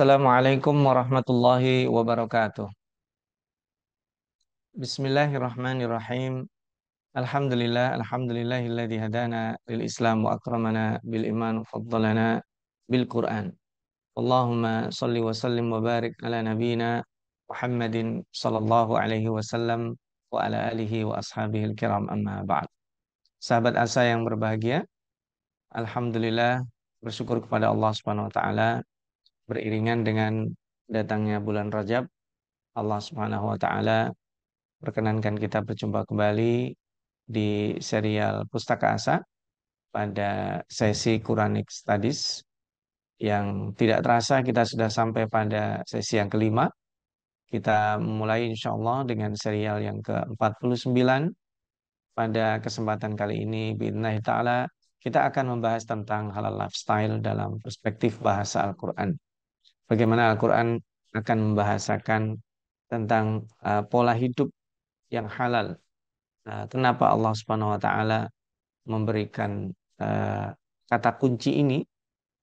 عليكم ورحمة الله وبركاته بسم الله الرحمن الرحيم الحمد لله الحمد لله الذي هدانا للإسلام وأكرمنا بالإيمان وفضلنا بالقرآن اللهم wa وسلم ala على نبينا محمد صلى الله wa وسلم وعلى wa ashabihi الكرام أما بعد Sahabat asa yang berbahagia, alhamdulillah bersyukur kepada Allah Subhanahu wa taala beriringan dengan datangnya bulan Rajab, Allah Subhanahu wa taala perkenankan kita berjumpa kembali di serial Pustaka Asa pada sesi Quranic Studies yang tidak terasa kita sudah sampai pada sesi yang kelima. Kita mulai insya Allah dengan serial yang ke-49. Pada kesempatan kali ini, Bidnahi Ta'ala, kita akan membahas tentang halal lifestyle dalam perspektif bahasa Al-Quran bagaimana Al-Quran akan membahasakan tentang uh, pola hidup yang halal. Uh, kenapa Allah Subhanahu wa taala memberikan uh, kata kunci ini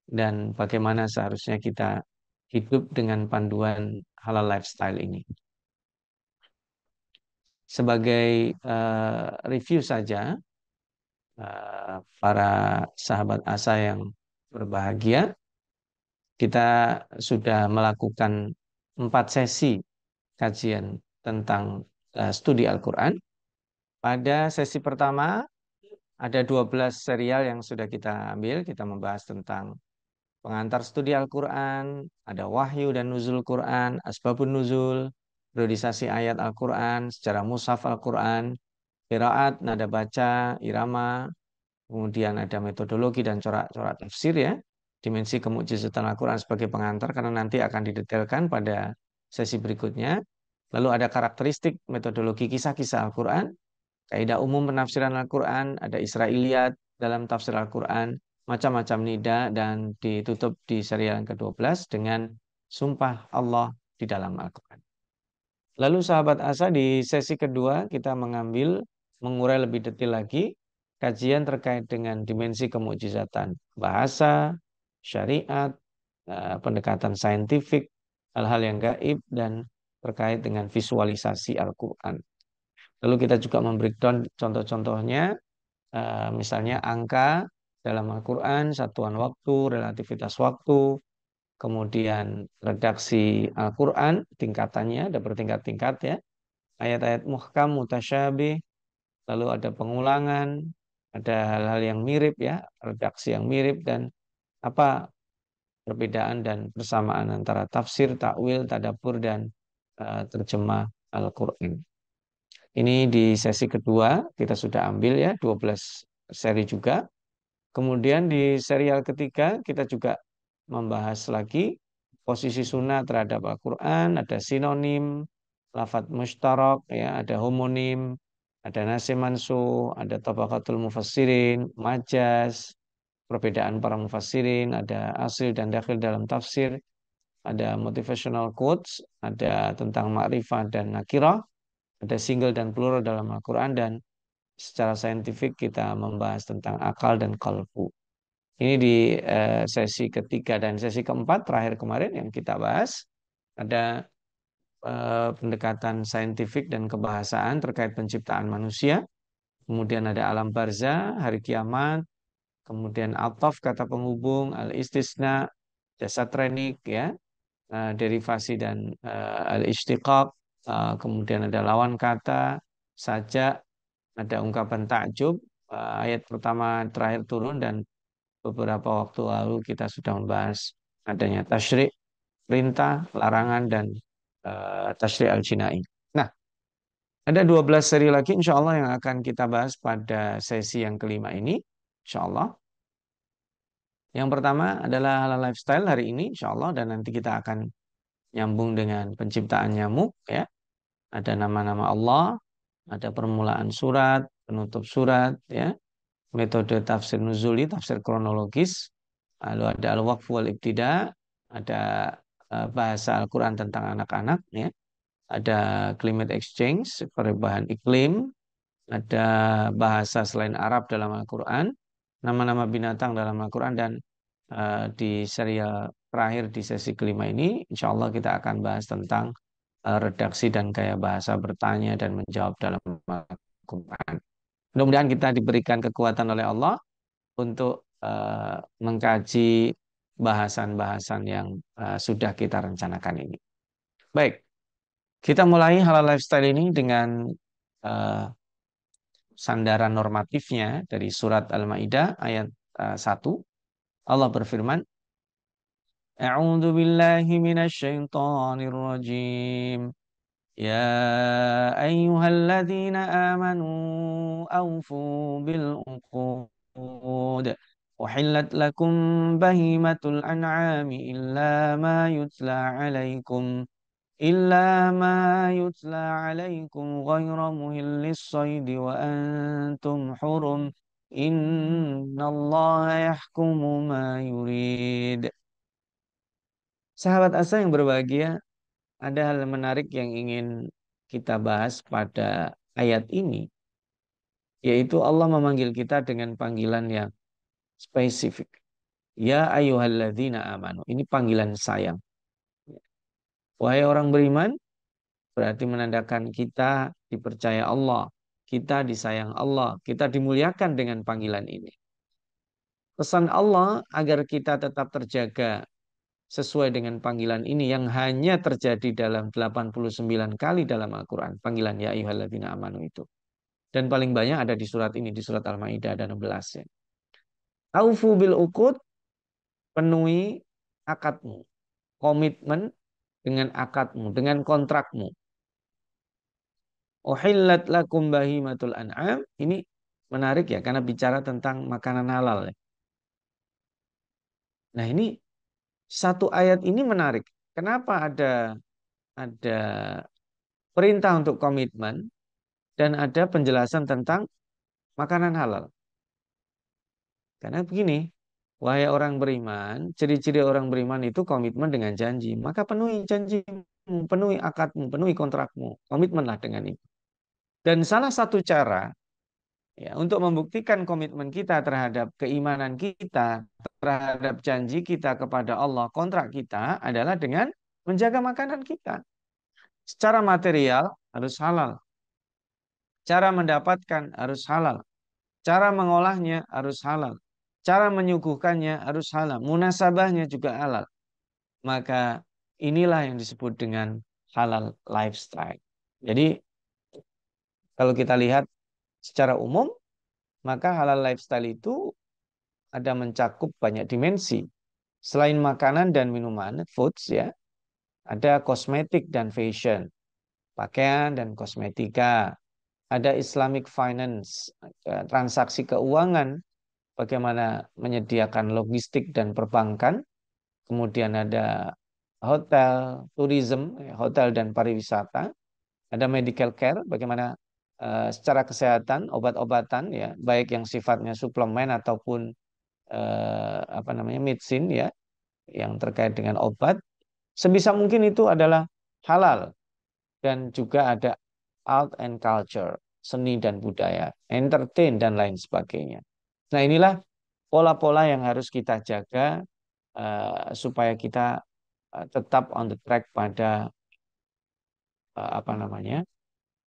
dan bagaimana seharusnya kita hidup dengan panduan halal lifestyle ini. Sebagai uh, review saja uh, para sahabat asa yang berbahagia kita sudah melakukan empat sesi kajian tentang uh, studi Al-Quran. Pada sesi pertama, ada 12 serial yang sudah kita ambil. Kita membahas tentang pengantar studi Al-Quran, ada wahyu dan nuzul Quran, asbabun nuzul, periodisasi ayat Al-Quran, secara musaf Al-Quran, kiraat, nada baca, irama, kemudian ada metodologi dan corak-corak tafsir ya, dimensi kemujizatan Al-Quran sebagai pengantar karena nanti akan didetailkan pada sesi berikutnya. Lalu ada karakteristik metodologi kisah-kisah Al-Quran, kaidah umum penafsiran Al-Quran, ada Israeliat dalam tafsir Al-Quran, macam-macam nida, dan ditutup di serial yang ke-12 dengan sumpah Allah di dalam Al-Quran. Lalu sahabat Asa di sesi kedua kita mengambil, mengurai lebih detail lagi, kajian terkait dengan dimensi kemujizatan bahasa, syariat, eh, pendekatan saintifik, hal-hal yang gaib, dan terkait dengan visualisasi Al-Quran. Lalu kita juga memberikan contoh-contohnya, eh, misalnya angka dalam Al-Quran, satuan waktu, relativitas waktu, kemudian redaksi Al-Quran, tingkatannya, ada bertingkat-tingkat ya, ayat-ayat muhkam, mutasyabih, lalu ada pengulangan, ada hal-hal yang mirip ya, redaksi yang mirip, dan apa perbedaan dan persamaan antara tafsir, takwil, tadabur dan uh, terjemah Al-Qur'an. Ini di sesi kedua kita sudah ambil ya 12 seri juga. Kemudian di serial ketiga kita juga membahas lagi posisi sunnah terhadap Al-Qur'an, ada sinonim, lafat mustarok, ya, ada homonim, ada nasi mansuh, ada tabakatul mufassirin, majas, perbedaan para mufassirin, ada asil dan dakhil dalam tafsir, ada motivational quotes, ada tentang ma'rifah dan nakirah, ada single dan plural dalam Al-Quran, dan secara saintifik kita membahas tentang akal dan kalbu. Ini di eh, sesi ketiga dan sesi keempat terakhir kemarin yang kita bahas ada eh, pendekatan saintifik dan kebahasaan terkait penciptaan manusia. Kemudian ada alam barza, hari kiamat, kemudian atof kata penghubung, al-istisna jasa trenik ya, eh, derivasi dan eh, al istiqab eh, kemudian ada lawan kata, saja ada ungkapan takjub ayat pertama terakhir turun dan beberapa waktu lalu kita sudah membahas adanya tasri, perintah, larangan dan uh, tasyrik al-jinai. Nah, ada 12 seri lagi Insyaallah yang akan kita bahas pada sesi yang kelima ini insya Allah. Yang pertama adalah halal lifestyle hari ini insya Allah dan nanti kita akan nyambung dengan penciptaan nyamuk ya. Ada nama-nama Allah, ada permulaan surat, penutup surat ya. Metode tafsir nuzuli, tafsir kronologis, lalu ada al-waqf wal ibtida, ada eh, bahasa Al-Qur'an tentang anak-anak ya. Ada climate exchange, perubahan iklim, ada bahasa selain Arab dalam Al-Qur'an, nama-nama binatang dalam Al-Quran dan uh, di serial terakhir di sesi kelima ini, insya Allah kita akan bahas tentang uh, redaksi dan gaya bahasa bertanya dan menjawab dalam Al-Quran. Mudah-mudahan kita diberikan kekuatan oleh Allah untuk uh, mengkaji bahasan-bahasan yang uh, sudah kita rencanakan ini. Baik, kita mulai halal lifestyle ini dengan uh, sandaran normatifnya dari surat Al-Maidah ayat uh, eh, 1 Allah berfirman A'udzu billahi minasyaitonir rajim Ya ayyuhalladzina amanu awfu bil uqud uhillat lakum bahimatul an'ami illa ma yutla 'alaykum." إلا ما يتلى عليكم غير مهل الصيد وأنتم حرم إن الله يحكم ما يريد Sahabat asa yang berbahagia, ada hal menarik yang ingin kita bahas pada ayat ini, yaitu Allah memanggil kita dengan panggilan yang spesifik. Ya ayuhalladzina amanu. Ini panggilan sayang. Wahai orang beriman, berarti menandakan kita dipercaya Allah, kita disayang Allah, kita dimuliakan dengan panggilan ini. Pesan Allah agar kita tetap terjaga sesuai dengan panggilan ini yang hanya terjadi dalam 89 kali dalam Al-Quran. Panggilan ya ayuhalladzina amanu itu. Dan paling banyak ada di surat ini, di surat Al-Ma'idah ada 16. Ya. Aufu bil ukut, penuhi akadmu. Komitmen dengan akadmu, dengan kontrakmu. Uhillat lakum bahimatul an'am. Ini menarik ya, karena bicara tentang makanan halal. Ya. Nah ini, satu ayat ini menarik. Kenapa ada ada perintah untuk komitmen dan ada penjelasan tentang makanan halal. Karena begini, Wahai orang beriman, ciri-ciri orang beriman itu komitmen dengan janji. Maka penuhi janjimu, penuhi akadmu, penuhi kontrakmu. Komitmenlah dengan itu. Dan salah satu cara ya, untuk membuktikan komitmen kita terhadap keimanan kita, terhadap janji kita kepada Allah, kontrak kita adalah dengan menjaga makanan kita. Secara material harus halal. Cara mendapatkan harus halal. Cara mengolahnya harus halal Cara menyuguhkannya harus halal. Munasabahnya juga halal. Maka inilah yang disebut dengan halal lifestyle. Jadi kalau kita lihat secara umum, maka halal lifestyle itu ada mencakup banyak dimensi. Selain makanan dan minuman, foods ya, ada kosmetik dan fashion, pakaian dan kosmetika, ada Islamic finance, eh, transaksi keuangan, bagaimana menyediakan logistik dan perbankan, kemudian ada hotel, tourism, ya, hotel dan pariwisata, ada medical care, bagaimana eh, secara kesehatan obat-obatan ya, baik yang sifatnya suplemen ataupun eh, apa namanya medicine ya, yang terkait dengan obat, sebisa mungkin itu adalah halal dan juga ada art and culture, seni dan budaya, entertain dan lain sebagainya. Nah inilah pola-pola yang harus kita jaga uh, supaya kita uh, tetap on the track pada uh, apa namanya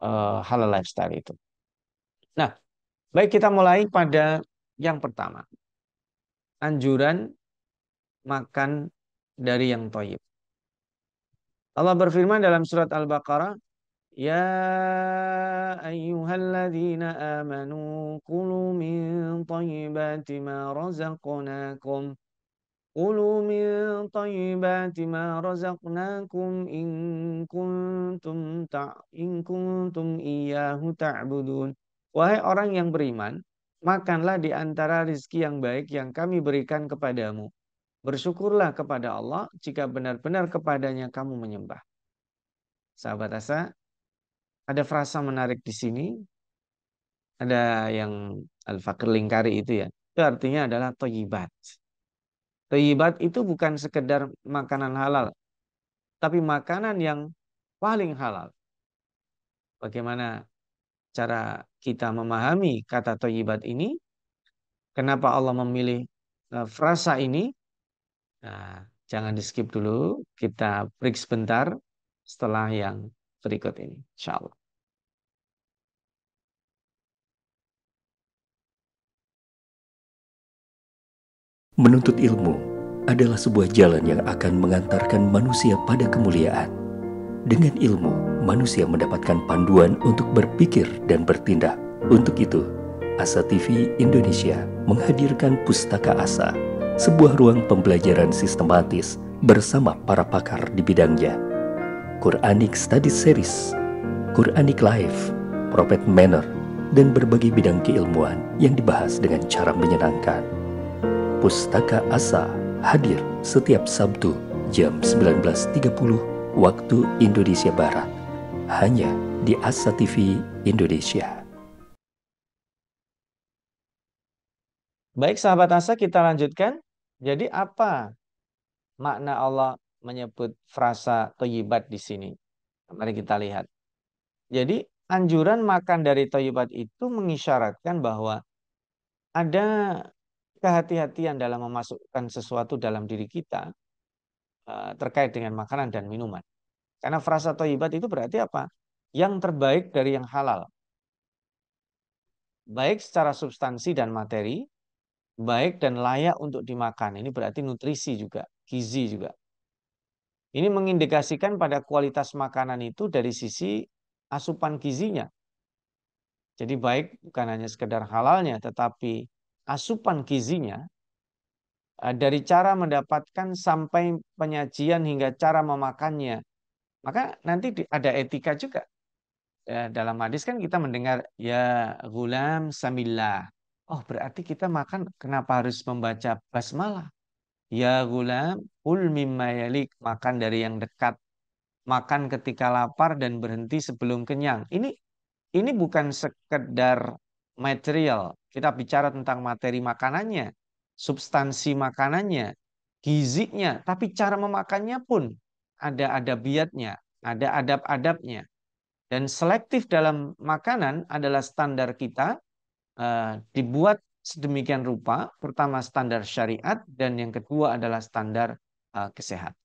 uh, halal lifestyle itu. Nah, baik kita mulai pada yang pertama, anjuran makan dari yang toyib. Allah berfirman dalam surat Al-Baqarah, يا أيها الذين آمنوا كلوا من طيبات ما رزقناكم كلوا من طيبات ما رزقناكم إن كنتم تع... إن كنتم إياه تعبدون Wahai orang yang beriman, makanlah di antara rizki yang baik yang kami berikan kepadamu. Bersyukurlah kepada Allah jika benar-benar kepadanya kamu menyembah. Sahabat asa, ada frasa menarik di sini. Ada yang al-fakir lingkari itu ya. Itu artinya adalah toyibat. Toyibat itu bukan sekedar makanan halal. Tapi makanan yang paling halal. Bagaimana cara kita memahami kata toyibat ini? Kenapa Allah memilih e, frasa ini? Nah, jangan di skip dulu. Kita break sebentar setelah yang berikut ini. Insya Allah. Menuntut ilmu adalah sebuah jalan yang akan mengantarkan manusia pada kemuliaan. Dengan ilmu, manusia mendapatkan panduan untuk berpikir dan bertindak. Untuk itu, Asa TV Indonesia menghadirkan Pustaka Asa, sebuah ruang pembelajaran sistematis bersama para pakar di bidangnya Quranic Study Series, Quranic Life, Prophet Manner, dan berbagai bidang keilmuan yang dibahas dengan cara menyenangkan. Pustaka Asa hadir setiap Sabtu jam 19.30 waktu Indonesia Barat, hanya di Asa TV Indonesia. Baik sahabat Asa, kita lanjutkan. Jadi apa makna Allah menyebut frasa toyibat di sini. Mari kita lihat. Jadi anjuran makan dari toyibat itu mengisyaratkan bahwa ada kehati-hatian dalam memasukkan sesuatu dalam diri kita eh, terkait dengan makanan dan minuman. Karena frasa toyibat itu berarti apa? Yang terbaik dari yang halal. Baik secara substansi dan materi, baik dan layak untuk dimakan. Ini berarti nutrisi juga, gizi juga. Ini mengindikasikan pada kualitas makanan itu dari sisi asupan gizinya. Jadi baik bukan hanya sekedar halalnya, tetapi asupan gizinya eh, dari cara mendapatkan sampai penyajian hingga cara memakannya. Maka nanti ada etika juga. Ya, dalam hadis kan kita mendengar ya gulam samillah. Oh berarti kita makan kenapa harus membaca basmalah? Ya gula, ul mimma makan dari yang dekat. Makan ketika lapar dan berhenti sebelum kenyang. Ini ini bukan sekedar material. Kita bicara tentang materi makanannya, substansi makanannya, gizinya, tapi cara memakannya pun ada adabiatnya, ada adab-adabnya. Dan selektif dalam makanan adalah standar kita, eh, dibuat sedemikian rupa. Pertama standar syariat dan yang kedua adalah standar uh, kesehatan.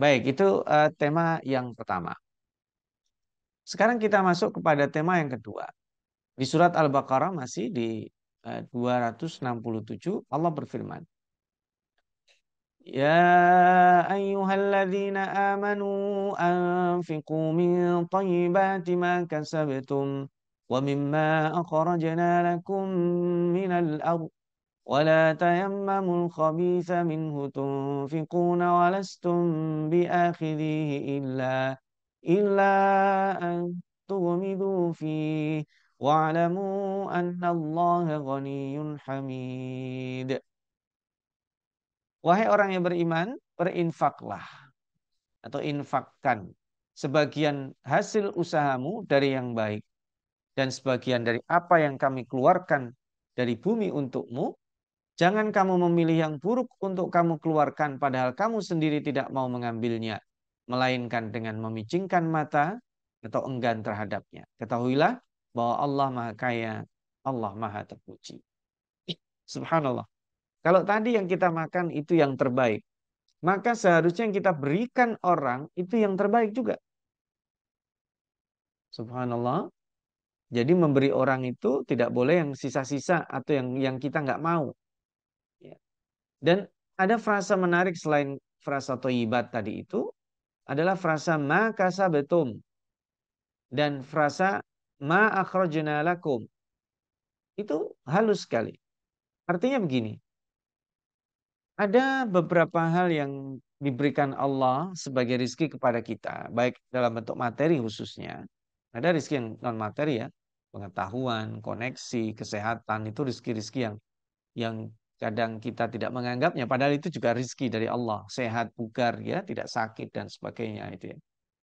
Baik, itu uh, tema yang pertama. Sekarang kita masuk kepada tema yang kedua. Di surat Al-Baqarah masih di eh, uh, 267 Allah berfirman. Ya ayyuhalladzina amanu آمنوا أنفقوا من طيبات ومما أخرجنا لكم من الأرض ولا تيمموا الخبيث منه تنفقون ولستم بآخذيه إلا إلا أن تغمضوا فيه واعلموا أن الله غني حميد Wahai orang yang beriman, berinfaklah atau infakkan sebagian hasil usahamu dari yang baik dan sebagian dari apa yang kami keluarkan dari bumi untukmu, jangan kamu memilih yang buruk untuk kamu keluarkan padahal kamu sendiri tidak mau mengambilnya, melainkan dengan memicingkan mata atau enggan terhadapnya. Ketahuilah bahwa Allah Maha Kaya, Allah Maha Terpuji. Subhanallah. Kalau tadi yang kita makan itu yang terbaik, maka seharusnya yang kita berikan orang itu yang terbaik juga. Subhanallah. Jadi memberi orang itu tidak boleh yang sisa-sisa atau yang yang kita nggak mau. Ya. Dan ada frasa menarik selain frasa toyibat tadi itu adalah frasa ma kasabetum dan frasa ma akhrajna Itu halus sekali. Artinya begini. Ada beberapa hal yang diberikan Allah sebagai rizki kepada kita, baik dalam bentuk materi khususnya, ada rizki yang non materi ya, pengetahuan, koneksi, kesehatan itu rizki-rizki yang yang kadang kita tidak menganggapnya padahal itu juga rizki dari Allah sehat bugar ya tidak sakit dan sebagainya itu ya.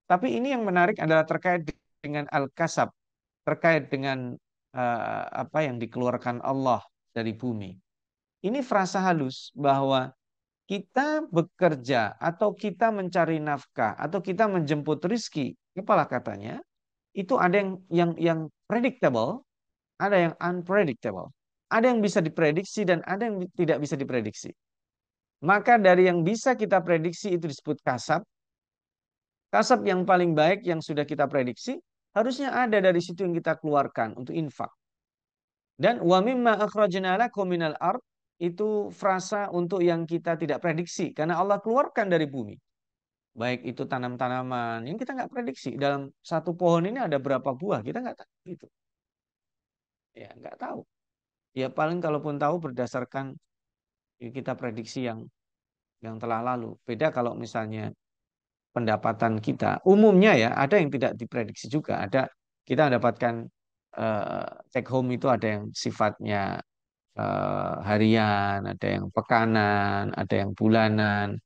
tapi ini yang menarik adalah terkait dengan al kasab terkait dengan uh, apa yang dikeluarkan Allah dari bumi ini frasa halus bahwa kita bekerja atau kita mencari nafkah atau kita menjemput rizki apalah katanya itu ada yang yang yang predictable, ada yang unpredictable. Ada yang bisa diprediksi dan ada yang tidak bisa diprediksi. Maka dari yang bisa kita prediksi itu disebut kasab. Kasab yang paling baik yang sudah kita prediksi harusnya ada dari situ yang kita keluarkan untuk infak. Dan wa mimma akhrajna lakum minal itu frasa untuk yang kita tidak prediksi karena Allah keluarkan dari bumi baik itu tanam-tanaman yang kita nggak prediksi dalam satu pohon ini ada berapa buah kita nggak tahu gitu ya nggak tahu ya paling kalaupun tahu berdasarkan ya, kita prediksi yang yang telah lalu beda kalau misalnya pendapatan kita umumnya ya ada yang tidak diprediksi juga ada kita mendapatkan uh, take home itu ada yang sifatnya uh, harian ada yang pekanan ada yang bulanan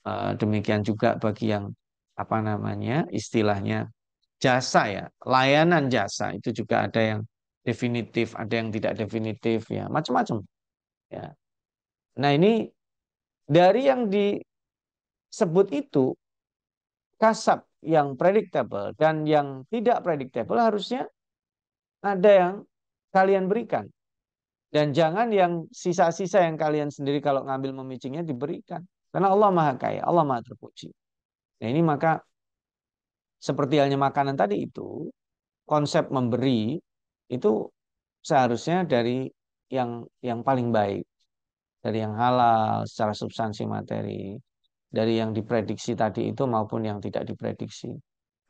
Eh, demikian juga bagi yang apa namanya istilahnya jasa ya layanan jasa itu juga ada yang definitif ada yang tidak definitif ya macam-macam ya nah ini dari yang disebut itu kasab yang predictable dan yang tidak predictable harusnya ada yang kalian berikan dan jangan yang sisa-sisa yang kalian sendiri kalau ngambil memicingnya diberikan karena Allah Maha Kaya, Allah Maha Terpuji. Nah ini maka seperti halnya makanan tadi itu, konsep memberi itu seharusnya dari yang yang paling baik, dari yang halal secara substansi materi, dari yang diprediksi tadi itu maupun yang tidak diprediksi.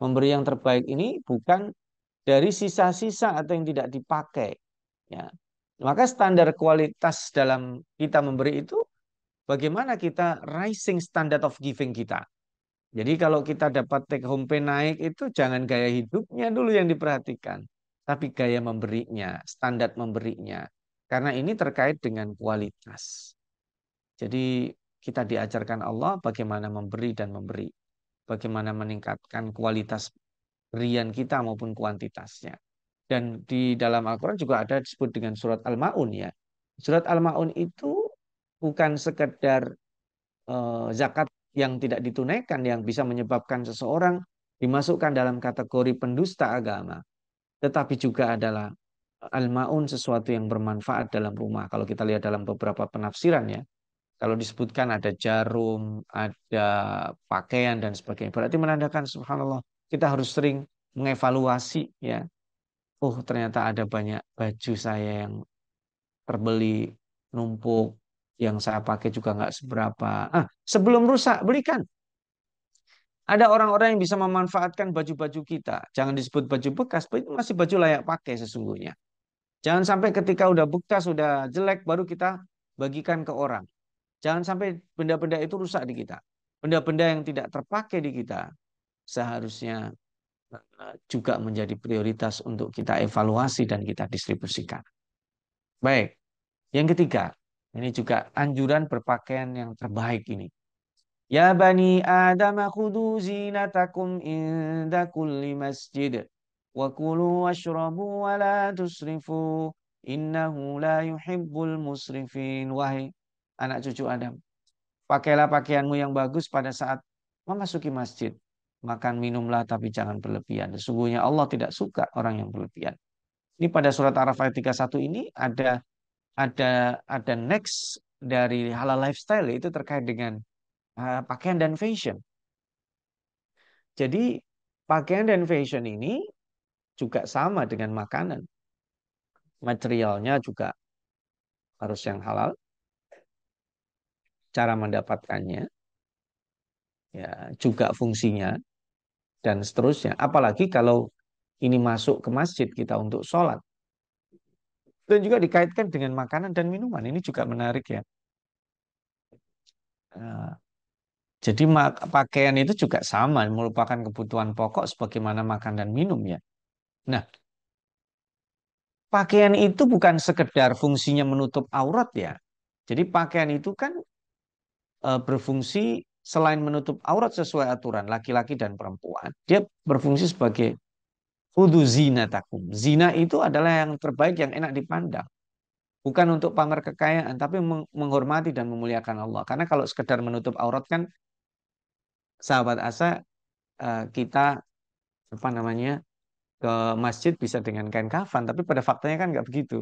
Memberi yang terbaik ini bukan dari sisa-sisa atau yang tidak dipakai. Ya. Maka standar kualitas dalam kita memberi itu bagaimana kita rising standard of giving kita. Jadi kalau kita dapat take home pay naik itu jangan gaya hidupnya dulu yang diperhatikan, tapi gaya memberinya, standar memberinya. Karena ini terkait dengan kualitas. Jadi kita diajarkan Allah bagaimana memberi dan memberi, bagaimana meningkatkan kualitas rian kita maupun kuantitasnya. Dan di dalam Al-Quran juga ada disebut dengan surat Al-Ma'un ya. Surat Al-Ma'un itu bukan sekedar uh, zakat yang tidak ditunaikan yang bisa menyebabkan seseorang dimasukkan dalam kategori pendusta agama, tetapi juga adalah al-maun sesuatu yang bermanfaat dalam rumah. Kalau kita lihat dalam beberapa penafsiran ya, kalau disebutkan ada jarum, ada pakaian dan sebagainya. Berarti menandakan subhanallah kita harus sering mengevaluasi ya. Oh, ternyata ada banyak baju saya yang terbeli numpuk yang saya pakai juga nggak seberapa. Ah, sebelum rusak belikan. Ada orang-orang yang bisa memanfaatkan baju-baju kita. Jangan disebut baju bekas, itu masih baju layak pakai sesungguhnya. Jangan sampai ketika udah bekas, sudah jelek, baru kita bagikan ke orang. Jangan sampai benda-benda itu rusak di kita. Benda-benda yang tidak terpakai di kita seharusnya eh, juga menjadi prioritas untuk kita evaluasi dan kita distribusikan. Baik, yang ketiga, ini juga anjuran berpakaian yang terbaik ini. Ya bani Adam khudu zinatakum inda kulli masjid wa kulu washrabu wa la tusrifu innahu la yuhibbul musrifin wahai anak cucu Adam pakailah pakaianmu yang bagus pada saat memasuki masjid makan minumlah tapi jangan berlebihan sesungguhnya Allah tidak suka orang yang berlebihan ini pada surat Araf ayat 31 ini ada ada ada next dari halal lifestyle itu terkait dengan uh, pakaian dan fashion. Jadi pakaian dan fashion ini juga sama dengan makanan. Materialnya juga harus yang halal. Cara mendapatkannya ya juga fungsinya dan seterusnya. Apalagi kalau ini masuk ke masjid kita untuk sholat. Dan juga dikaitkan dengan makanan dan minuman. Ini juga menarik ya. Eh, jadi pakaian itu juga sama, merupakan kebutuhan pokok sebagaimana makan dan minum ya. Nah, pakaian itu bukan sekedar fungsinya menutup aurat ya. Jadi pakaian itu kan eh, berfungsi selain menutup aurat sesuai aturan laki-laki dan perempuan, dia berfungsi sebagai Kudu zina takum. Zina itu adalah yang terbaik, yang enak dipandang. Bukan untuk pamer kekayaan, tapi menghormati dan memuliakan Allah. Karena kalau sekedar menutup aurat kan, sahabat asa, eh, kita apa namanya ke masjid bisa dengan kain kafan, tapi pada faktanya kan nggak begitu.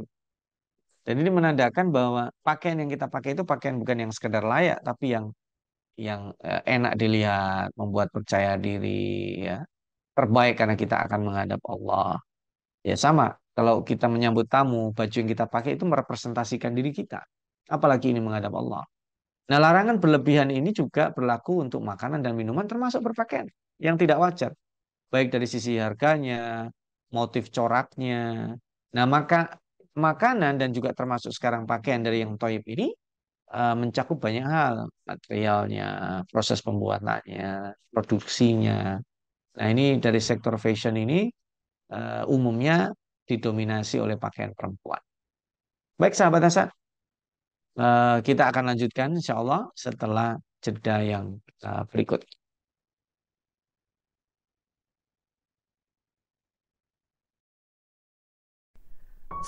Dan ini menandakan bahwa pakaian yang kita pakai itu pakaian bukan yang sekedar layak, tapi yang yang eh, enak dilihat, membuat percaya diri, ya terbaik karena kita akan menghadap Allah. Ya sama, kalau kita menyambut tamu, baju yang kita pakai itu merepresentasikan diri kita. Apalagi ini menghadap Allah. Nah larangan berlebihan ini juga berlaku untuk makanan dan minuman termasuk berpakaian yang tidak wajar. Baik dari sisi harganya, motif coraknya. Nah maka makanan dan juga termasuk sekarang pakaian dari yang toyib ini eh, mencakup banyak hal materialnya proses pembuatannya produksinya Nah ini dari sektor fashion ini uh, umumnya didominasi oleh pakaian perempuan. Baik sahabat Asa, uh, eh, kita akan lanjutkan insya Allah setelah jeda yang uh, berikut.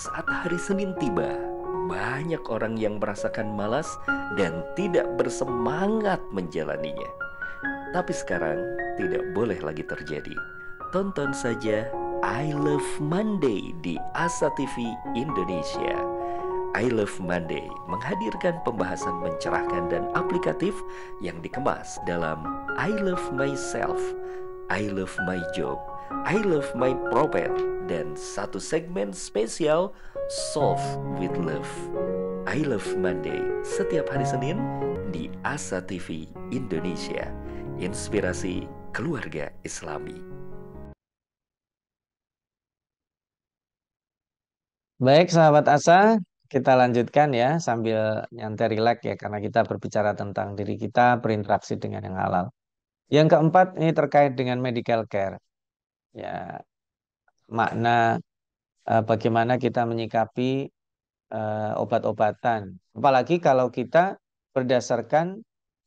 Saat hari Senin tiba, banyak orang yang merasakan malas dan tidak bersemangat menjalaninya. Tapi sekarang tidak boleh lagi terjadi. Tonton saja I Love Monday di Asa TV Indonesia. I Love Monday menghadirkan pembahasan mencerahkan dan aplikatif yang dikemas dalam I Love Myself, I Love My Job, I Love My Prophet, dan satu segmen spesial Solve with Love. I Love Monday setiap hari Senin di Asa TV Indonesia. Inspirasi keluarga Islami. Baik sahabat asa, kita lanjutkan ya sambil nyantai rileks ya karena kita berbicara tentang diri kita berinteraksi dengan yang halal. Yang keempat ini terkait dengan medical care. Ya makna eh, bagaimana kita menyikapi eh, obat-obatan. Apalagi kalau kita berdasarkan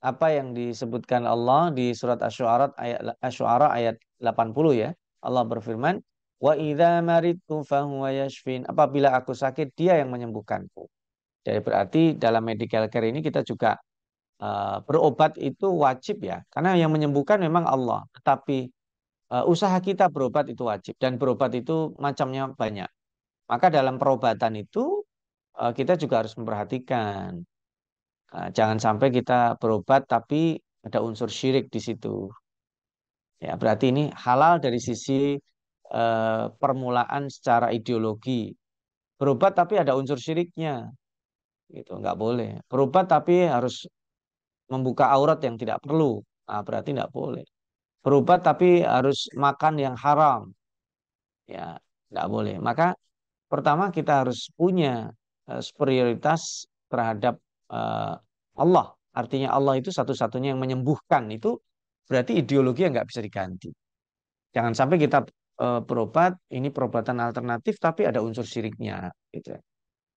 apa yang disebutkan Allah di surat Asy-Syu'ara ayat Asy-Syu'ara ayat 80 ya. Allah berfirman, "Wa idza maridtu huwa yashfin." Apabila aku sakit, dia yang menyembuhkanku. Jadi berarti dalam medical care ini kita juga uh, berobat itu wajib ya. Karena yang menyembuhkan memang Allah, tetapi uh, usaha kita berobat itu wajib dan berobat itu macamnya banyak. Maka dalam perobatan itu uh, kita juga harus memperhatikan Eh, jangan sampai kita berobat tapi ada unsur syirik di situ. Ya, berarti ini halal dari sisi eh, permulaan secara ideologi. Berobat tapi ada unsur syiriknya. Gitu, nggak boleh. Berobat tapi harus membuka aurat yang tidak perlu. Nah, berarti nggak boleh. Berobat tapi harus makan yang haram. Ya, nggak boleh. Maka pertama kita harus punya eh, prioritas terhadap Eh, Allah. Artinya Allah itu satu-satunya yang menyembuhkan itu berarti ideologi yang nggak bisa diganti. Jangan sampai kita uh, berobat ini perobatan alternatif tapi ada unsur siriknya. Gitu.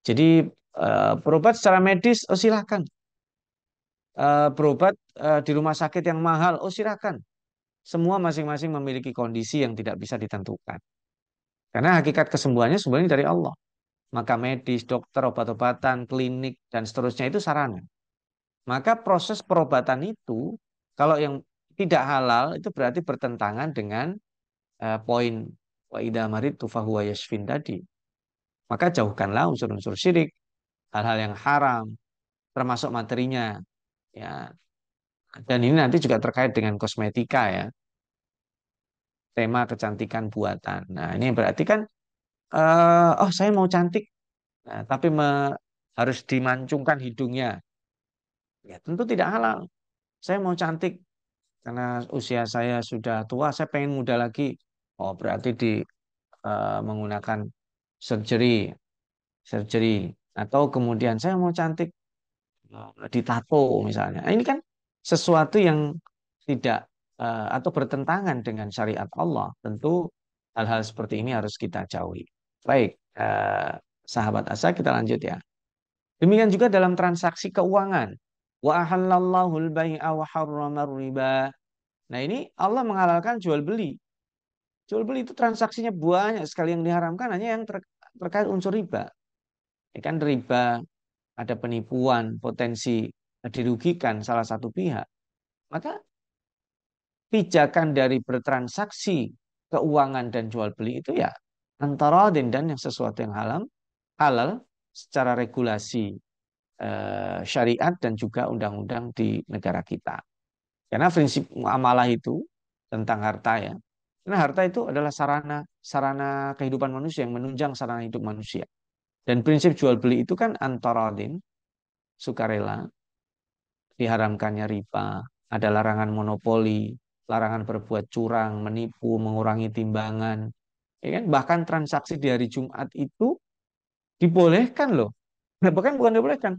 Jadi uh, berobat secara medis oh silahkan. Uh, berobat uh, di rumah sakit yang mahal oh silahkan. Semua masing-masing memiliki kondisi yang tidak bisa ditentukan. Karena hakikat kesembuhannya sebenarnya dari Allah maka medis, dokter, obat-obatan, klinik, dan seterusnya itu sarana. Maka proses perobatan itu, kalau yang tidak halal, itu berarti bertentangan dengan uh, poin wa'idah marid maritu fahuwa yashfin tadi. Maka jauhkanlah unsur-unsur syirik, hal-hal yang haram, termasuk materinya. ya Dan ini nanti juga terkait dengan kosmetika ya. Tema kecantikan buatan. Nah ini berarti kan uh, oh saya mau cantik, nah, tapi me, harus dimancungkan hidungnya. Ya tentu tidak halal. Saya mau cantik karena usia saya sudah tua, saya pengen muda lagi. Oh berarti di uh, menggunakan surgery, surgery atau kemudian saya mau cantik eh, ditato misalnya. Nah, ini kan sesuatu yang tidak atau bertentangan dengan syariat Allah. Tentu hal-hal seperti ini harus kita jauhi. Baik, eh, sahabat asa kita lanjut ya. Demikian juga dalam transaksi keuangan. Wa ahallallahu al-bai'a wa harramar riba. Nah, ini Allah menghalalkan jual beli. Jual beli itu transaksinya banyak sekali yang diharamkan hanya yang ter terkait unsur riba. Ya kan riba, ada penipuan, potensi dirugikan salah satu pihak. Maka pijakan dari bertransaksi keuangan dan jual beli itu ya Antara dan yang sesuatu yang halal halal secara regulasi eh, syariat dan juga undang-undang di negara kita. Karena prinsip muamalah itu tentang harta ya. Karena harta itu adalah sarana sarana kehidupan manusia yang menunjang sarana hidup manusia. Dan prinsip jual beli itu kan antara din sukarela diharamkannya riba, ada larangan monopoli, larangan berbuat curang, menipu, mengurangi timbangan, ya kan? Bahkan transaksi di hari Jumat itu dibolehkan loh. Nah, bahkan bukan dibolehkan.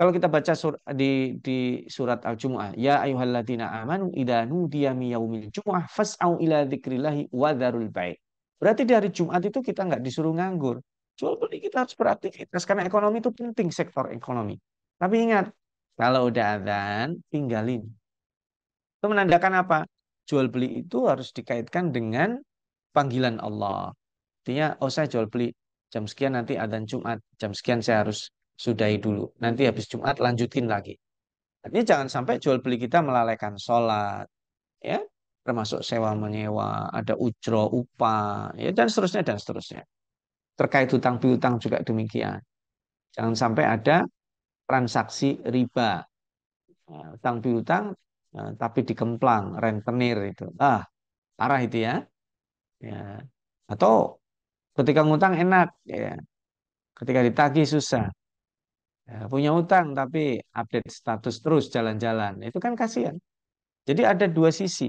Kalau kita baca sur di di surat al jumah ya ayyuhalladzina amanu idanu diami yaumil Jum'ah fas'au ila dzikrillahi wa dzarul baik. Berarti di hari Jumat itu kita nggak disuruh nganggur. Jual beli kita harus beraktivitas karena ekonomi itu penting sektor ekonomi. Tapi ingat, kalau udah azan tinggalin. Itu menandakan apa? Jual beli itu harus dikaitkan dengan panggilan Allah. Artinya, oh saya jual beli jam sekian nanti adzan Jumat, jam sekian saya harus sudahi dulu. Nanti habis Jumat lanjutin lagi. Artinya jangan sampai jual beli kita melalaikan sholat, ya termasuk sewa menyewa, ada ujro, upah, ya dan seterusnya dan seterusnya. Terkait hutang piutang juga demikian. Jangan sampai ada transaksi riba, nah, hutang piutang eh, tapi dikemplang rentenir itu. Ah, parah itu ya ya atau ketika ngutang enak ya ketika ditagih susah ya, punya utang tapi update status terus jalan-jalan itu kan kasihan jadi ada dua sisi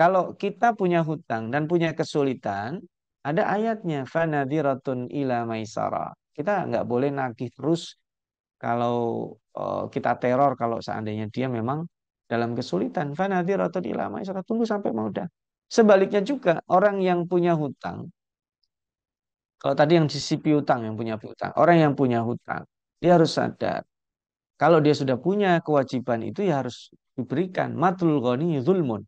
kalau kita punya hutang dan punya kesulitan ada ayatnya fanadiratun ila maisara kita nggak boleh nagih terus kalau eh, kita teror kalau seandainya dia memang dalam kesulitan fanadiratun ila maisara tunggu sampai mau dah Sebaliknya juga orang yang punya hutang, kalau tadi yang sisi piutang yang punya hutang, orang yang punya hutang, dia harus sadar kalau dia sudah punya kewajiban itu ya harus diberikan. Matul goni zulmun.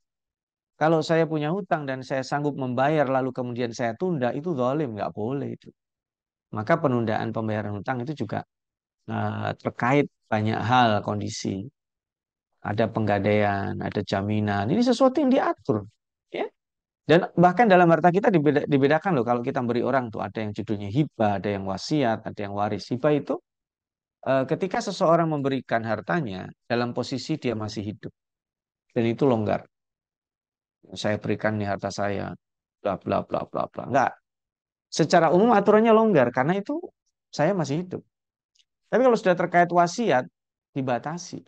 Kalau saya punya hutang dan saya sanggup membayar lalu kemudian saya tunda itu zalim, nggak boleh itu. Maka penundaan pembayaran hutang itu juga eh, terkait banyak hal kondisi. Ada penggadaian, ada jaminan. Ini sesuatu yang diatur ya dan bahkan dalam harta kita dibeda, dibedakan loh kalau kita beri orang tuh ada yang judulnya hibah ada yang wasiat ada yang waris hibah itu e, ketika seseorang memberikan hartanya dalam posisi dia masih hidup dan itu longgar saya berikan nih harta saya bla bla bla bla bla enggak secara umum aturannya longgar karena itu saya masih hidup tapi kalau sudah terkait wasiat dibatasi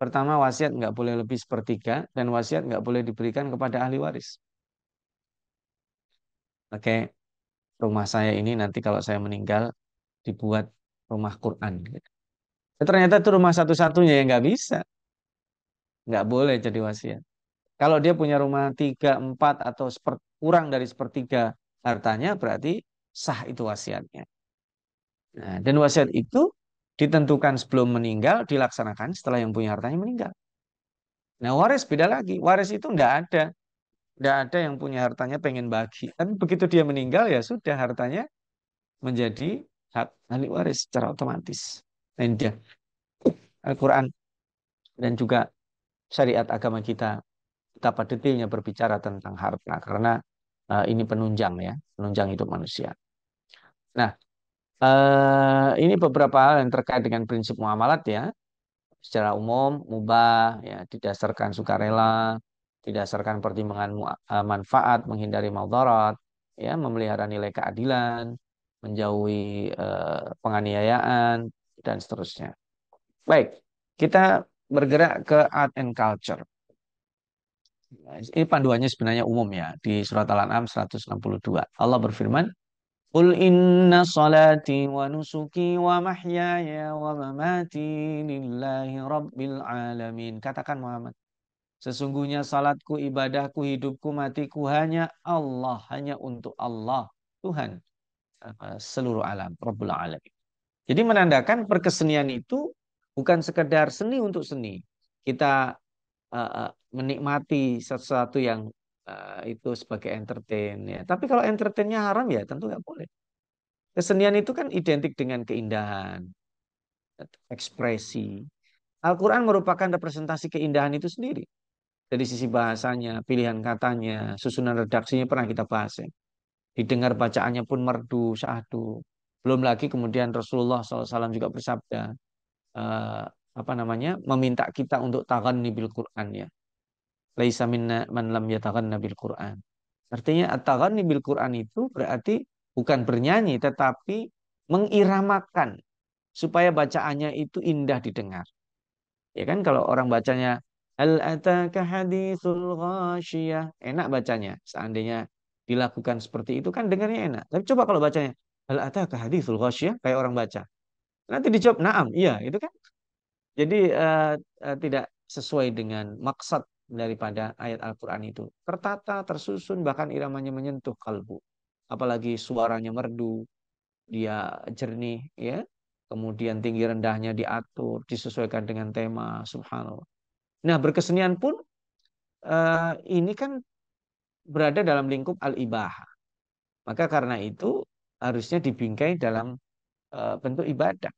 Pertama, wasiat nggak boleh lebih sepertiga dan wasiat nggak boleh diberikan kepada ahli waris. Oke, rumah saya ini nanti kalau saya meninggal dibuat rumah Quran. Ya, ternyata itu rumah satu-satunya yang nggak bisa. Nggak boleh jadi wasiat. Kalau dia punya rumah tiga, empat, atau kurang dari sepertiga hartanya, berarti sah itu wasiatnya. Nah, dan wasiat itu Ditentukan sebelum meninggal, dilaksanakan setelah yang punya hartanya meninggal. Nah waris beda lagi. Waris itu enggak ada. Enggak ada yang punya hartanya pengen bagi. Tapi kan begitu dia meninggal ya sudah hartanya menjadi hak ahli waris secara otomatis. Nah dia. Al-Quran dan juga syariat agama kita betapa detailnya berbicara tentang harta karena eh, ini penunjang ya penunjang hidup manusia. Nah Eh, ini beberapa hal yang terkait dengan prinsip muamalat ya. Secara umum, mubah, ya, didasarkan sukarela, didasarkan pertimbangan eh, manfaat, menghindari maudarat, ya, memelihara nilai keadilan, menjauhi uh, penganiayaan, dan seterusnya. Baik, kita bergerak ke art and culture. Ini panduannya sebenarnya umum ya di surat Al-An'am 162. Allah berfirman, قل إن صلاتي ونسكي ومحياي ومماتي لله رب العالمين katakan Muhammad sesungguhnya salatku ibadahku hidupku matiku hanya Allah hanya untuk Allah Tuhan seluruh alam Rabbul alamin jadi menandakan perkesenian itu bukan sekedar seni untuk seni kita uh, uh, menikmati sesuatu yang Eh, itu sebagai entertain ya. Tapi kalau entertainnya haram ya tentu nggak boleh. Kesenian itu kan identik dengan keindahan, ekspresi. Al-Quran merupakan representasi keindahan itu sendiri. Dari sisi bahasanya, pilihan katanya, susunan redaksinya pernah kita bahas. Ya. Didengar bacaannya pun merdu, syahdu. Belum lagi kemudian Rasulullah SAW juga bersabda, uh, apa namanya, meminta kita untuk tangan nibil Quran ya laisa minna man lam yataghanna bil Qur'an. Artinya at-taghanni bil Qur'an itu berarti bukan bernyanyi tetapi mengiramakan supaya bacaannya itu indah didengar. Ya kan kalau orang bacanya al ataka hadithul ghasyiyah, enak bacanya. Seandainya dilakukan seperti itu kan dengarnya enak. Tapi coba kalau bacanya al ataka hadithul ghasyiyah kayak orang baca. Nanti dijawab na'am, iya, itu kan. Jadi uh, uh, tidak sesuai dengan maksud daripada ayat Al-Quran itu. Tertata, tersusun, bahkan iramanya menyentuh kalbu. Apalagi suaranya merdu, dia jernih, ya. Kemudian tinggi rendahnya diatur, disesuaikan dengan tema, subhanallah. Nah, berkesenian pun uh, ini kan berada dalam lingkup al-ibaha. Maka karena itu harusnya dibingkai dalam uh, bentuk ibadah.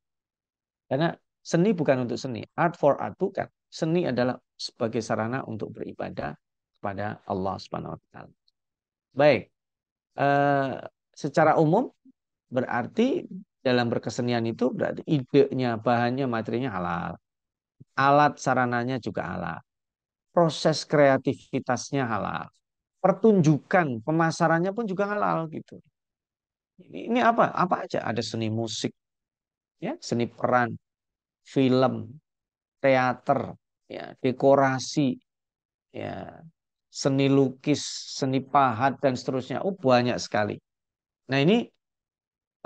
Karena seni bukan untuk seni, art for art bukan seni adalah sebagai sarana untuk beribadah kepada Allah Subhanahu wa taala. Baik. Eh, secara umum berarti dalam berkesenian itu berarti idenya, bahannya, materinya halal. Alat sarananya juga halal. Proses kreativitasnya halal. Pertunjukan, pemasarannya pun juga halal gitu. Ini, ini apa? Apa aja? Ada seni musik, ya, seni peran, film, teater, ya, dekorasi, ya, seni lukis, seni pahat dan seterusnya. Oh banyak sekali. Nah ini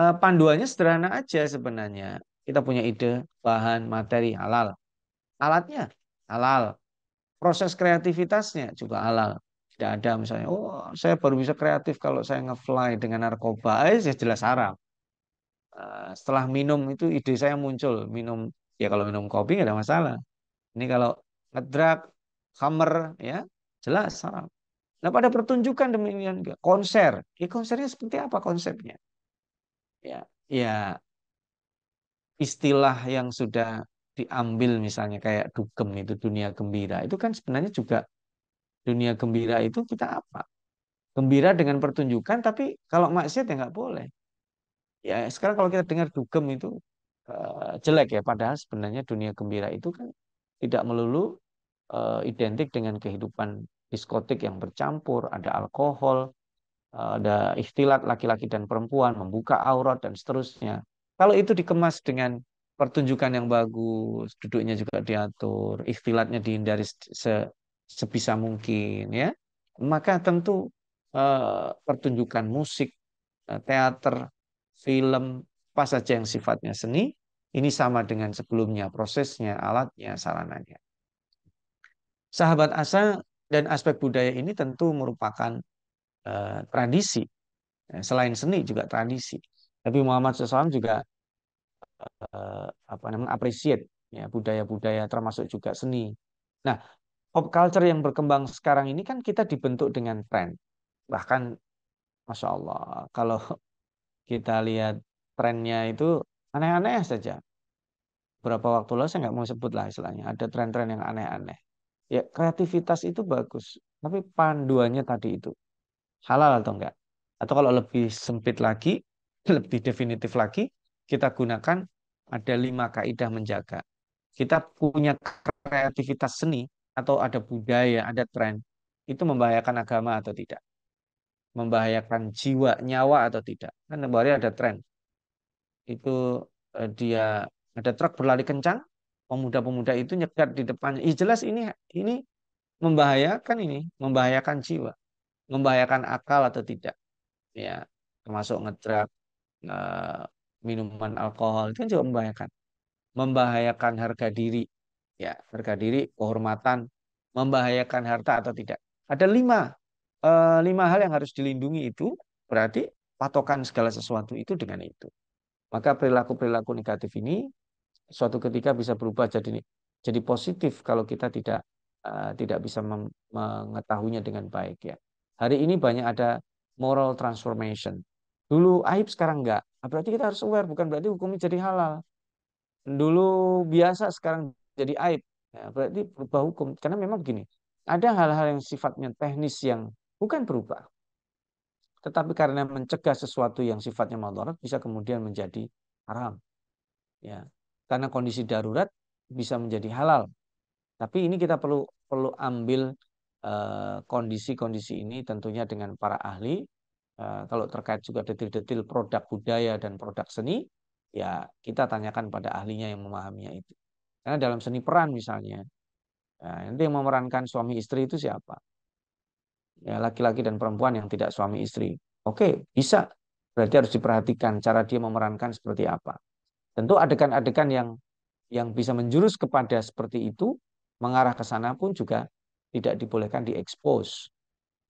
eh, panduannya sederhana aja sebenarnya. Kita punya ide, bahan, materi halal, alatnya halal, proses kreativitasnya juga halal. Tidak ada misalnya, oh saya baru bisa kreatif kalau saya ngefly dengan narkoba, eh, saya jelas haram. Eh, setelah minum itu ide saya muncul, minum ya kalau minum kopi nggak ada masalah ini kalau ngedrag hammer, ya jelas haram. Nah pada pertunjukan demikian Konser. Ya konsernya seperti apa konsepnya? Ya, ya istilah yang sudah diambil misalnya kayak dugem itu dunia gembira. Itu kan sebenarnya juga dunia gembira itu kita apa? Gembira dengan pertunjukan tapi kalau maksiat ya nggak boleh. Ya sekarang kalau kita dengar dugem itu eh, jelek ya padahal sebenarnya dunia gembira itu kan tidak melulu eh, identik dengan kehidupan diskotik yang bercampur, ada alkohol, eh, ada ikhtilat laki-laki dan perempuan, membuka aurat dan seterusnya. Kalau itu dikemas dengan pertunjukan yang bagus, duduknya juga diatur, ikhtilatnya dihindari se sebisa mungkin ya. Maka tentu eh, pertunjukan musik, eh, teater, film, apa saja yang sifatnya seni ini sama dengan sebelumnya, prosesnya, alatnya, sarananya. Sahabat asa dan aspek budaya ini tentu merupakan eh, tradisi. Eh, selain seni juga tradisi. Tapi Muhammad SAW juga eh, apa namanya appreciate ya budaya-budaya termasuk juga seni. Nah, pop culture yang berkembang sekarang ini kan kita dibentuk dengan tren. Bahkan Masya Allah, kalau kita lihat trennya itu aneh-aneh saja berapa waktu lalu saya nggak mau sebut lah istilahnya ada tren-tren yang aneh-aneh ya kreativitas itu bagus tapi panduannya tadi itu halal atau enggak atau kalau lebih sempit lagi lebih definitif lagi kita gunakan ada lima kaidah menjaga kita punya kreativitas seni atau ada budaya ada tren itu membahayakan agama atau tidak membahayakan jiwa nyawa atau tidak kan kemarin ada tren itu eh, dia ada truk berlari kencang, pemuda-pemuda itu nyegat di depannya. Ih, jelas ini ini membahayakan ini, membahayakan jiwa, membahayakan akal atau tidak. Ya, termasuk ngedrak, e, eh, minuman alkohol itu kan juga membahayakan. Membahayakan harga diri, ya, harga diri, kehormatan, membahayakan harta atau tidak. Ada lima eh, lima hal yang harus dilindungi itu berarti patokan segala sesuatu itu dengan itu. Maka perilaku-perilaku negatif ini suatu ketika bisa berubah jadi jadi positif kalau kita tidak uh, tidak bisa mengetahuinya dengan baik ya. Hari ini banyak ada moral transformation. Dulu aib sekarang enggak. Nah, berarti kita harus aware bukan berarti hukumnya jadi halal. Dulu biasa sekarang jadi aib. Ya, berarti berubah hukum karena memang begini. Ada hal-hal yang sifatnya teknis yang bukan berubah. Tetapi karena mencegah sesuatu yang sifatnya madarat bisa kemudian menjadi haram. Ya, karena kondisi darurat bisa menjadi halal. Tapi ini kita perlu perlu ambil eh, kondisi-kondisi uh, ini tentunya dengan para ahli. Uh, kalau terkait juga detil-detil produk budaya dan produk seni, ya kita tanyakan pada ahlinya yang memahaminya itu. Karena dalam seni peran misalnya, eh, nanti yang memerankan suami istri itu siapa? Ya laki-laki dan perempuan yang tidak suami istri. Oke, bisa. Berarti harus diperhatikan cara dia memerankan seperti apa. Tentu adegan-adegan yang yang bisa menjurus kepada seperti itu mengarah ke sana pun juga tidak dibolehkan diekspos.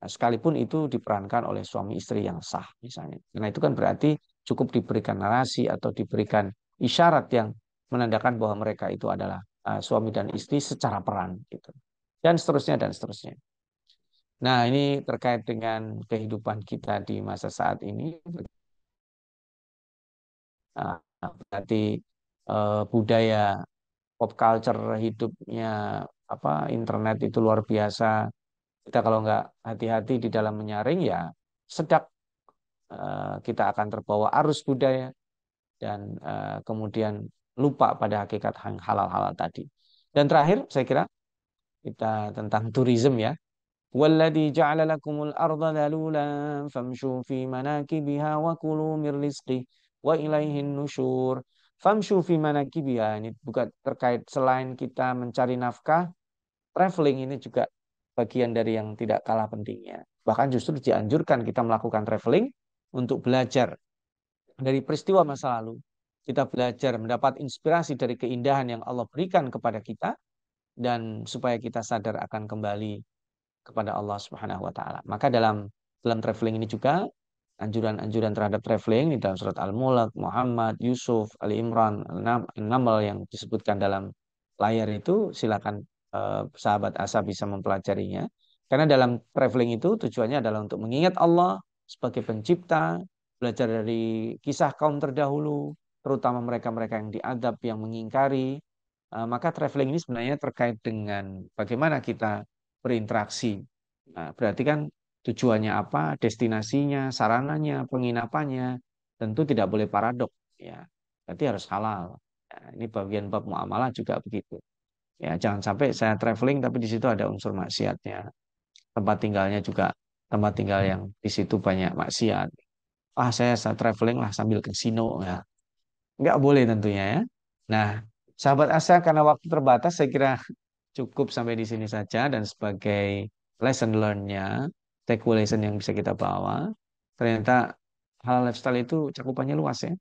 Nah, sekalipun itu diperankan oleh suami istri yang sah misalnya. Karena itu kan berarti cukup diberikan narasi atau diberikan isyarat yang menandakan bahwa mereka itu adalah uh, suami dan istri secara peran gitu. Dan seterusnya dan seterusnya. Nah, ini terkait dengan kehidupan kita di masa saat ini uh, berarti eh, budaya pop culture hidupnya apa internet itu luar biasa kita kalau nggak hati-hati di dalam menyaring ya sedap eh, kita akan terbawa arus budaya dan eh, kemudian lupa pada hakikat halal-halal tadi dan terakhir saya kira kita tentang turism ya والذي جعل لكم الأرض ذلولا فامشوا في مناكبها وكلوا wa ilaihin nusyur. Famshu fi manakibiha ya, ini juga terkait selain kita mencari nafkah, traveling ini juga bagian dari yang tidak kalah pentingnya. Bahkan justru dianjurkan kita melakukan traveling untuk belajar dari peristiwa masa lalu. Kita belajar mendapat inspirasi dari keindahan yang Allah berikan kepada kita dan supaya kita sadar akan kembali kepada Allah Subhanahu wa taala. Maka dalam dalam traveling ini juga anjuran-anjuran terhadap traveling di dalam surat Al-Mulk, Muhammad, Yusuf, Ali Imran, enam naml yang disebutkan dalam layar itu silakan eh, sahabat Asa bisa mempelajarinya. Karena dalam traveling itu tujuannya adalah untuk mengingat Allah sebagai pencipta, belajar dari kisah kaum terdahulu, terutama mereka-mereka yang diadab, yang mengingkari. Eh, maka traveling ini sebenarnya terkait dengan bagaimana kita berinteraksi. Nah, berarti kan tujuannya apa, destinasinya, sarananya, penginapannya, tentu tidak boleh paradok ya. Berarti harus halal. Ya, ini bagian bab muamalah juga begitu. Ya, jangan sampai saya traveling tapi di situ ada unsur maksiatnya. Tempat tinggalnya juga tempat tinggal yang di situ banyak maksiat. Ah, saya, saya traveling lah sambil ke Sino, ya. Enggak boleh tentunya ya. Nah, sahabat Asa karena waktu terbatas saya kira cukup sampai di sini saja dan sebagai lesson learn-nya take yang bisa kita bawa. Ternyata halal lifestyle itu cakupannya luas ya.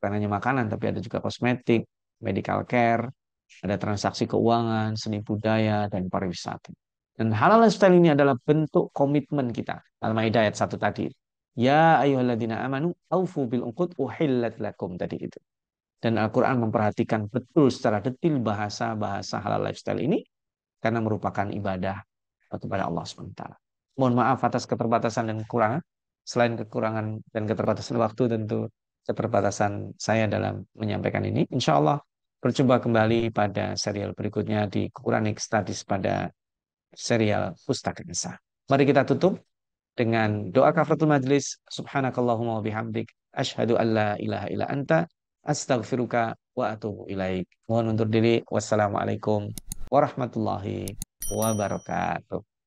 Bukan hanya makanan, tapi ada juga kosmetik, medical care, ada transaksi keuangan, seni budaya, dan pariwisata. Dan halal lifestyle ini adalah bentuk komitmen kita. Al-Ma'idah ayat 1 tadi. Ya ayuhalladina amanu aufu bil uqud uhillat lakum tadi itu. Dan Al-Quran memperhatikan betul secara detil bahasa-bahasa halal lifestyle ini karena merupakan ibadah kepada Allah sementara. Mohon maaf atas keterbatasan dan kekurangan. Selain kekurangan dan keterbatasan waktu, tentu keterbatasan saya dalam menyampaikan ini. Insya Allah berjumpa kembali pada serial berikutnya di Quranic Studies pada serial Pustaka Nisa. Mari kita tutup dengan doa kafratul majlis. Subhanakallahumma bihamdik. Ashadu an ilaha illa anta. Astaghfiruka wa atubu ilaik. Mohon undur diri. Wassalamualaikum warahmatullahi wabarakatuh.